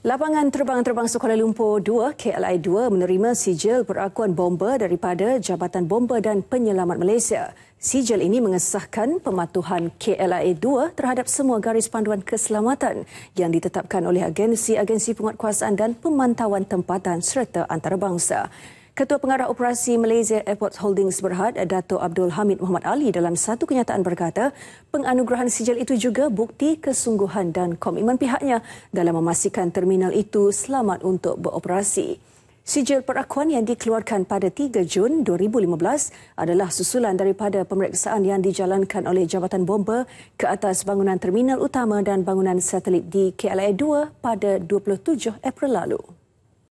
Lapangan terbang-terbang Sekolah Lumpur 2, KLI-2 menerima sijil perakuan bomber daripada Jabatan Bomber dan Penyelamat Malaysia. Sijil ini mengesahkan pematuhan kli 2 terhadap semua garis panduan keselamatan yang ditetapkan oleh agensi-agensi penguatkuasaan dan pemantauan tempatan serta antarabangsa. Ketua Pengarah Operasi Malaysia Airports Holdings Berhad, Dato Abdul Hamid Muhammad Ali dalam satu kenyataan berkata, penganugerahan sijil itu juga bukti kesungguhan dan komitmen pihaknya dalam memastikan terminal itu selamat untuk beroperasi. Sijil perakuan yang dikeluarkan pada 3 Jun 2015 adalah susulan daripada pemeriksaan yang dijalankan oleh Jabatan Bomba ke atas bangunan terminal utama dan bangunan satelit di KLIA 2 pada 27 April lalu.